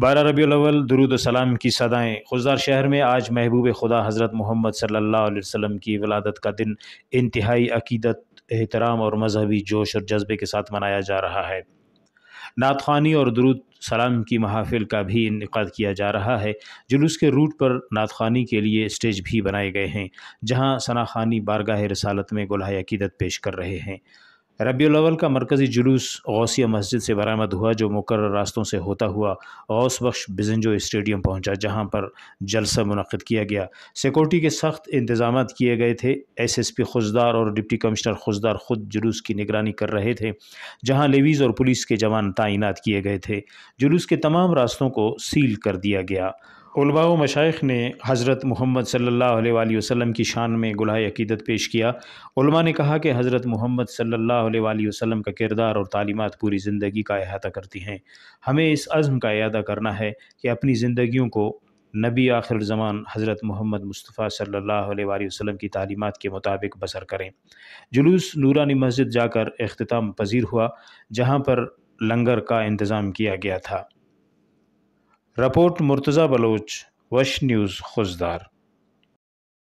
بارہ ربی الاول درود و سلام کی صدائیں خوزدار شہر میں آج محبوب خدا حضرت محمد صلی اللہ علیہ وسلم کی ولادت کا دن انتہائی عقیدت احترام اور مذہبی جوش اور جذبے کے ساتھ منایا جا رہا ہے نعت خوانی اور درود سلام کی محافل کا بھی انعقاد کیا جا رہا ہے جلوس کے روٹ پر نعت خوانی کے لیے اسٹیج بھی بنائے گئے ہیں جہاں ثنا خانی بارگاہ رسالت میں گلہ عقیدت پیش کر رہے ہیں ربیع الاول کا مرکزی جلوس غوثیہ مسجد سے برآمد ہوا جو مقرر راستوں سے ہوتا ہوا غوث بخش بزنجو اسٹیڈیم پہنچا جہاں پر جلسہ منعقد کیا گیا سیکورٹی کے سخت انتظامات کیے گئے تھے ایس ایس پی خوزدار اور ڈپٹی کمشنر خوزدار خود جلوس کی نگرانی کر رہے تھے جہاں لیویز اور پولیس کے جوان تعینات کیے گئے تھے جلوس کے تمام راستوں کو سیل کر دیا گیا علماء و مشائق نے حضرت محمد صلی اللہ علیہ وآلہ وسلم کی شان میں گلہ عقیدت پیش کیا علماء نے کہا کہ حضرت محمد صلی اللہ علیہ وآلہ وسلم کا کردار اور تعلیمات پوری زندگی کا احاطہ کرتی ہیں ہمیں اس عزم کا اعادہ کرنا ہے کہ اپنی زندگیوں کو نبی آخر زمان حضرت محمد مصطفیٰ صلی اللہ علیہ وآلہ وسلم کی تعلیمات کے مطابق بسر کریں جلوس نورانی مسجد جا کر اختتام پذیر ہوا جہاں پر لنگر کا انتظام کیا گیا تھا رپورٹ مرتضی بلوچ وش نیوز خوشدار